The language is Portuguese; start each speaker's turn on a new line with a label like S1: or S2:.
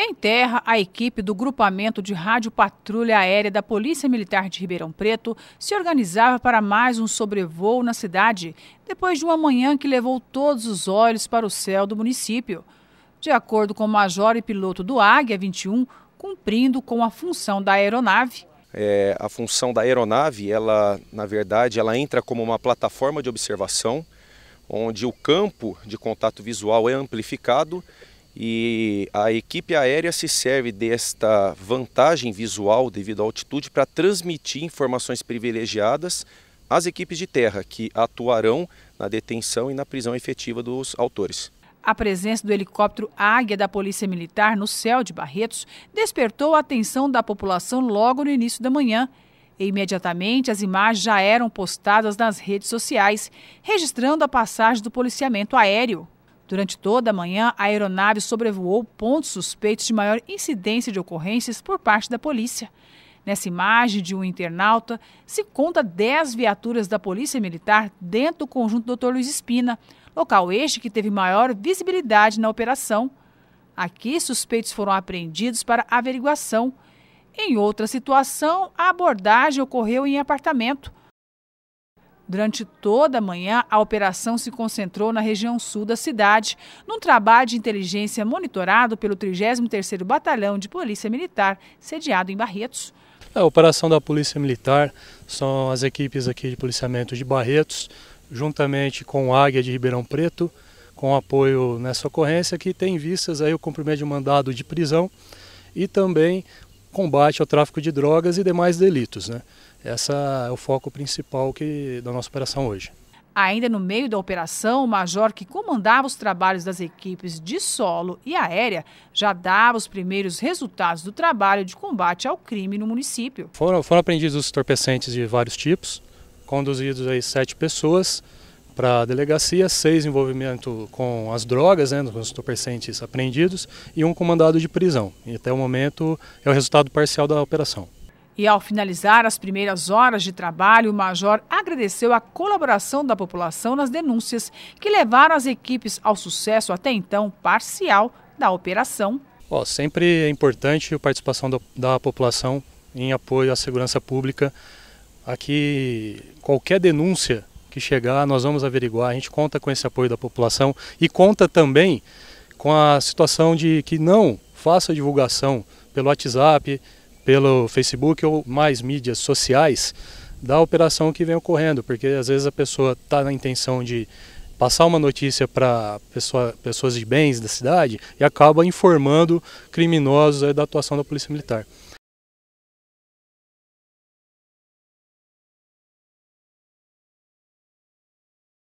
S1: Em terra, a equipe do grupamento de rádio patrulha aérea da Polícia Militar de Ribeirão Preto se organizava para mais um sobrevoo na cidade, depois de uma manhã que levou todos os olhos para o céu do município. De acordo com o major e piloto do Águia 21, cumprindo com a função da aeronave.
S2: É, a função da aeronave, ela, na verdade, ela entra como uma plataforma de observação, onde o campo de contato visual é amplificado e a equipe aérea se serve desta vantagem visual devido à altitude para transmitir informações privilegiadas às equipes de terra que atuarão na detenção e na prisão efetiva dos autores.
S1: A presença do helicóptero Águia da Polícia Militar no céu de Barretos despertou a atenção da população logo no início da manhã. E imediatamente, as imagens já eram postadas nas redes sociais, registrando a passagem do policiamento aéreo. Durante toda a manhã, a aeronave sobrevoou pontos suspeitos de maior incidência de ocorrências por parte da polícia. Nessa imagem de um internauta, se conta 10 viaturas da Polícia Militar dentro do conjunto Dr. Luiz Espina, local este que teve maior visibilidade na operação. Aqui, suspeitos foram apreendidos para averiguação. Em outra situação, a abordagem ocorreu em apartamento. Durante toda a manhã, a operação se concentrou na região sul da cidade, num trabalho de inteligência monitorado pelo 33º Batalhão de Polícia Militar, sediado em Barretos.
S3: A operação da Polícia Militar são as equipes aqui de policiamento de Barretos, juntamente com a Águia de Ribeirão Preto, com apoio nessa ocorrência que tem vistas aí o cumprimento de mandado de prisão e também combate ao tráfico de drogas e demais delitos. Né? Esse é o foco principal que, da nossa operação hoje.
S1: Ainda no meio da operação, o major que comandava os trabalhos das equipes de solo e aérea já dava os primeiros resultados do trabalho de combate ao crime no município.
S3: Foram, foram apreendidos os torpecentes de vários tipos, conduzidos aí sete pessoas, para a delegacia, seis envolvimento com as drogas, né, com os entorpecentes apreendidos, e um comandado de prisão. E até o momento é o resultado parcial da operação.
S1: E ao finalizar as primeiras horas de trabalho, o major agradeceu a colaboração da população nas denúncias que levaram as equipes ao sucesso até então parcial da operação.
S3: Oh, sempre é importante a participação da população em apoio à segurança pública. Aqui, qualquer denúncia que chegar, nós vamos averiguar. A gente conta com esse apoio da população e conta também com a situação de que não faça divulgação pelo WhatsApp, pelo Facebook ou mais mídias sociais da operação que vem ocorrendo, porque às vezes a pessoa está na intenção de passar uma notícia para pessoa, pessoas de bens da cidade e acaba informando criminosos da atuação da Polícia Militar.